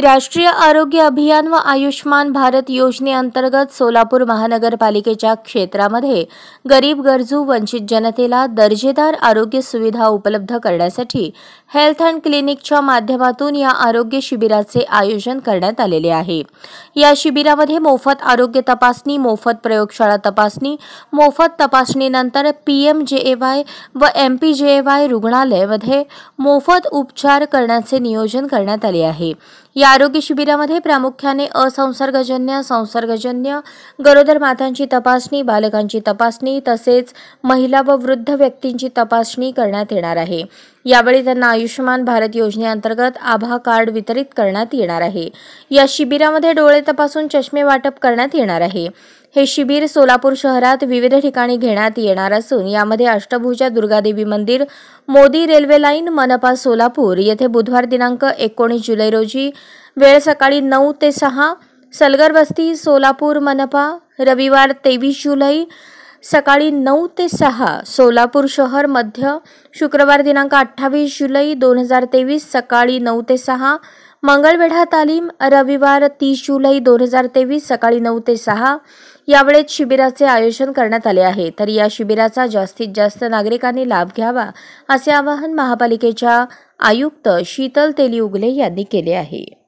राष्ट्रीय आरोग्य अभियान व आयुष्मान भारत योजनेअंतर्गत सोलापूर महानगरपालिकेच्या क्षेत्रामध्ये गरीब गरजू वंचित जनतेला दर्जेदार आरोग्य सुविधा उपलब्ध करण्यासाठी हेल्थ अँड क्लिनिकच्या माध्यमातून या आरोग्य शिबिराचे आयोजन करण्यात आलेले आहे या शिबिरामध्ये मोफत आरोग्य तपासणी मोफत प्रयोगशाळा तपासणी मोफत तपासणीनंतर पीएमजेएवाय व एमपीजेएवाय रुग्णालयामध्ये मोफत उपचार करण्याचे नियोजन करण्यात आले आहे या आरोग्य शिबिरामध्ये प्रामुख्याने असंसर्गजन्य संसर्गजन्य गरोदर मातांची तपासणी बालकांची तपासणी तसेच महिला व वृद्ध व्यक्तींची तपासणी करण्यात येणार आहे यावेळी त्यांना आयुष्यमान भारत योजनेअंतर्गत आभा कार्ड वितरित करण्यात येणार आहे या शिबिरामध्ये डोळे तपासून चष्मे वाटप करण्यात येणार आहे हे शिबिर सोलापूर शहरात विविध ठिकाणी घेण्यात येणार असून यामध्ये अष्टभुजा दुर्गादेवी मंदिर मोदी रेल्वे लाईन मनपा सोलापूर येथे बुधवार दिनांक एकोणीस जुलै रोजी वेळ सकाळी नऊ ते सहा सलगर वस्ती सोलापूर मनपा रविवार तेवीस जुलै सकाळी नऊ ते सहा सोलापूर शहर मध्य शुक्रवार दिनांक अठ्ठावीस जुलै दोन हजार तेवीस सकाळी नऊ ते सहा मंगळवेढा तालीम रविवार तीस जुलै दोन हजार तेवीस सकाळी नऊ ते सहा यावेळेस शिबिराचे आयोजन करण्यात आले आहे तर या शिबिराचा जास्तीत जास्त नागरिकांनी लाभ घ्यावा असे आवाहन महापालिकेच्या आयुक्त शीतल तेली उगले यांनी केले आहे